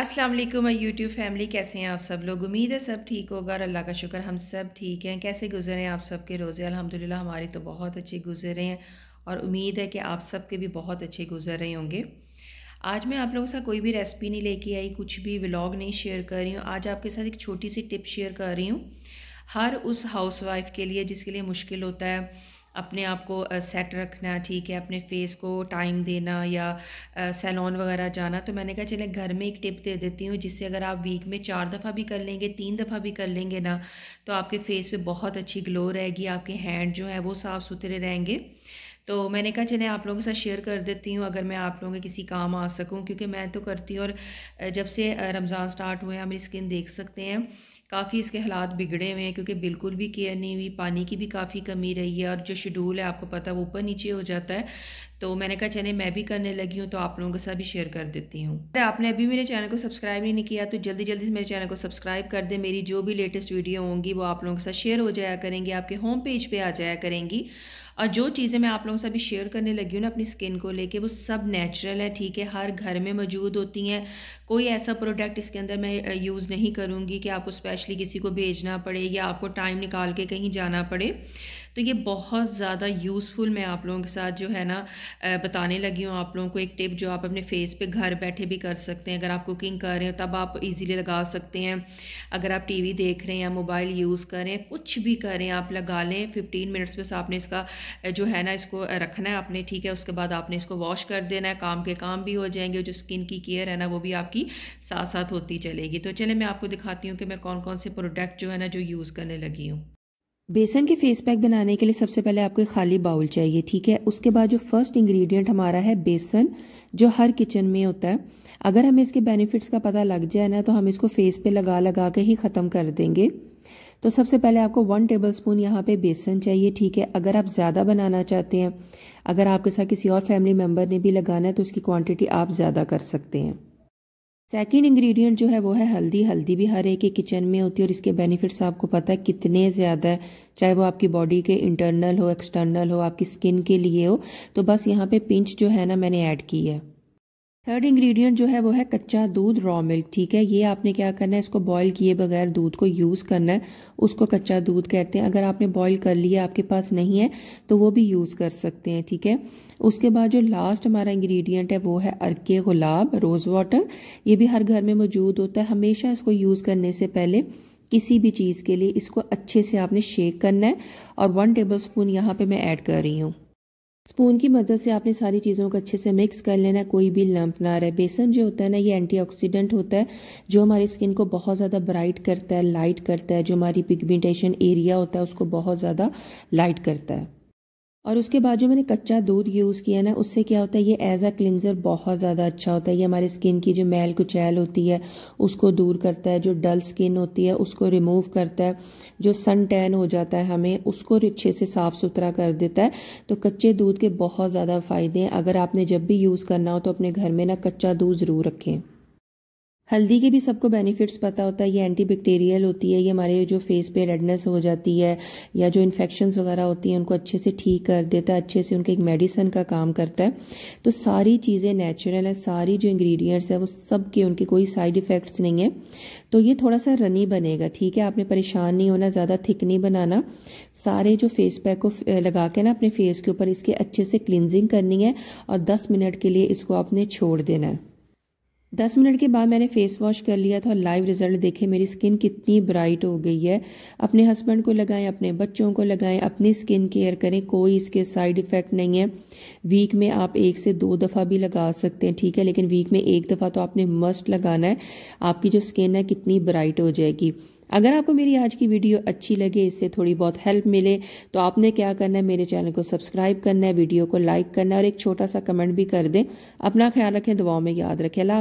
अस्सलाम वालेकुम YouTube family कैसे हैं आप सब लोग उम्मीद है सब ठीक होगा और अल्लाह का शुक्र हम सब ठीक हैं कैसे गुजरे हैं आप सब के रोज़े अल्हम्दुलिल्लाह हमारे तो बहुत अच्छे गुजरे हैं और उम्मीद है कि आप सब के भी बहुत अच्छे गुजर रहे होंगे आज मैं आप लोगों से कोई भी रेसिपी नहीं लेके आई कुछ भी व्लॉग नहीं शेयर कर रही हूँ आज आपके साथ एक छोटी सी टिप शेयर कर रही हूँ हर उस हाउसवाइफ के लिए जिसके लिए मुश्किल होता है अपने आप को सेट रखना ठीक है अपने फेस को टाइम देना या सैलॉन वगैरह जाना तो मैंने कहा चले घर में एक टिप दे देती हूँ जिससे अगर आप वीक में चार दफ़ा भी कर लेंगे तीन दफ़ा भी कर लेंगे ना तो आपके फेस पे बहुत अच्छी ग्लो रहेगी आपके हैंड जो है वो साफ़ सुथरे रहेंगे तो मैंने कहा चले आप लोगों के साथ शेयर कर देती हूँ अगर मैं आप लोगों के किसी काम आ सकूँ क्योंकि मैं तो करती हूँ और जब से रमज़ान स्टार्ट हुए हैं मेरी स्किन देख सकते हैं काफ़ी इसके हालात बिगड़े हुए हैं क्योंकि बिल्कुल भी केयर नहीं हुई पानी की भी काफ़ी कमी रही है और जो शेड्यूल है आपको पता है वो ऊपर नीचे हो जाता है तो मैंने कहा चले मैं भी करने लगी हूँ तो आप लोगों के साथ भी शेयर कर देती हूँ अगर आपने अभी मेरे चैनल को सब्सक्राइब नहीं किया तो जल्दी जल्दी मेरे चैनल को सब्सक्राइब कर दें मेरी जो भी लेटेस्ट वीडियो होंगी वो आप लोगों के साथ शेयर हो जाया करेंगी आपके होम पेज पर आ जाया करेंगी और जो चीज़ें मैं आप लोगों से अभी शेयर करने लगी हूँ ना अपनी स्किन को लेके वो सब नेचुरल है ठीक है हर घर में मौजूद होती हैं कोई ऐसा प्रोडक्ट इसके अंदर मैं यूज़ नहीं करूँगी कि आपको स्पेशल स्पेशली किसी को भेजना पड़े या आपको टाइम निकाल के कहीं जाना पड़े तो ये बहुत ज़्यादा यूज़फुल मैं आप लोगों के साथ जो है ना बताने लगी हूँ आप लोगों को एक टिप जो आप अपने फेस पे घर बैठे भी कर सकते हैं अगर आप कुकिंग कर रहे हो तब आप इजीली लगा सकते हैं अगर आप टीवी देख रहे हैं या मोबाइल यूज़ कर रहे हैं कुछ भी करें आप लगा लें फिफ्टीन मिनट्स बस आपने इसका जो है ना इसको रखना है आपने ठीक है उसके बाद आपने इसको वॉश कर देना है काम के काम भी हो जाएंगे जो स्किन की केयर है ना वो भी आपकी साथ साथ होती चलेगी तो चले मैं आपको दिखाती हूँ कि मैं कौन कौन से प्रोडक्ट जो है ना जो यूज़ करने लगी हूँ बेसन के फेस पैक बनाने के लिए सबसे पहले आपको एक खाली बाउल चाहिए ठीक है उसके बाद जो फर्स्ट इंग्रेडिएंट हमारा है बेसन जो हर किचन में होता है अगर हमें इसके बेनिफिट्स का पता लग जाए ना तो हम इसको फेस पे लगा लगा के ही ख़त्म कर देंगे तो सबसे पहले आपको वन टेबल स्पून यहाँ पर बेसन चाहिए ठीक है अगर आप ज़्यादा बनाना चाहते हैं अगर आपके साथ किसी और फैमिली मेम्बर ने भी लगाना है तो उसकी क्वान्टिटी आप ज़्यादा कर सकते हैं सेकेंड इंग्रेडिएंट जो है वो है हल्दी हल्दी भी हर एक के किचन में होती है और इसके बेनिफिट्स आपको पता है कितने ज़्यादा है चाहे वो आपकी बॉडी के इंटरनल हो एक्सटर्नल हो आपकी स्किन के लिए हो तो बस यहाँ पे पिंच जो है ना मैंने ऐड की है थर्ड इंग्रेडिएंट जो है वो है कच्चा दूध रॉ मिल्क ठीक है ये आपने क्या करना है इसको बॉईल किए बगैर दूध को यूज़ करना है उसको कच्चा दूध कहते हैं अगर आपने बॉईल कर लिया आपके पास नहीं है तो वो भी यूज़ कर सकते हैं ठीक है उसके बाद जो लास्ट हमारा इंग्रेडिएंट है वो है अरके गुलाब रोज़ वाटर ये भी हर घर में मौजूद होता है हमेशा इसको यूज़ करने से पहले किसी भी चीज़ के लिए इसको अच्छे से आपने शेक करना है और वन टेबल स्पून यहाँ पर मैं ऐड कर रही हूँ स्पून की मदद से आपने सारी चीज़ों को अच्छे से मिक्स कर लेना कोई भी लंप ना रहे बेसन जो होता है ना ये एंटीऑक्सीडेंट होता है जो हमारी स्किन को बहुत ज़्यादा ब्राइट करता है लाइट करता है जो हमारी पिगमेंटेशन एरिया होता है उसको बहुत ज़्यादा लाइट करता है और उसके बाद जो मैंने कच्चा दूध यूज़ किया ना उससे क्या होता है ये एज अ क्लिनज़र बहुत ज़्यादा अच्छा होता है ये हमारे स्किन की जो मैल कुचैल होती है उसको दूर करता है जो डल स्किन होती है उसको रिमूव करता है जो सन टैन हो जाता है हमें उसको अच्छे से साफ़ सुथरा कर देता है तो कच्चे दूध के बहुत ज़्यादा फ़ायदे हैं अगर आपने जब भी यूज़ करना हो तो अपने घर में ना कच्चा दूध ज़रूर रखें हल्दी के भी सबको बेनिफिट्स पता होता है ये एंटी बैक्टीरियल होती है ये हमारे जो फेस पे रेडनेस हो जाती है या जो इन्फेक्शंस वगैरह होती हैं उनको अच्छे से ठीक कर देता है अच्छे से उनके एक मेडिसन का काम करता है तो सारी चीज़ें नेचुरल है सारी जो इंग्रेडिएंट्स है वो सब के उनके कोई साइड इफ़ेक्ट्स नहीं है तो ये थोड़ा सा रनी बनेगा ठीक है आपने परेशान नहीं होना ज़्यादा थिक नहीं बनाना सारे जो फेस पैक को लगा के ना अपने फेस के ऊपर इसके अच्छे से क्लिनजिंग करनी है और दस मिनट के लिए इसको आपने छोड़ देना है दस मिनट के बाद मैंने फेस वॉश कर लिया था लाइव रिजल्ट देखे मेरी स्किन कितनी ब्राइट हो गई है अपने हस्बैंड को लगाएं अपने बच्चों को लगाएं अपनी स्किन केयर करें कोई इसके साइड इफ़ेक्ट नहीं है वीक में आप एक से दो दफ़ा भी लगा सकते हैं ठीक है लेकिन वीक में एक दफ़ा तो आपने मस्ट लगाना है आपकी जो स्किन है कितनी ब्राइट हो जाएगी अगर आपको मेरी आज की वीडियो अच्छी लगे इससे थोड़ी बहुत हेल्प मिले तो आपने क्या करना है मेरे चैनल को सब्सक्राइब करना है वीडियो को लाइक करना है और एक छोटा सा कमेंट भी कर दें अपना ख्याल रखें दुआओं में याद रखें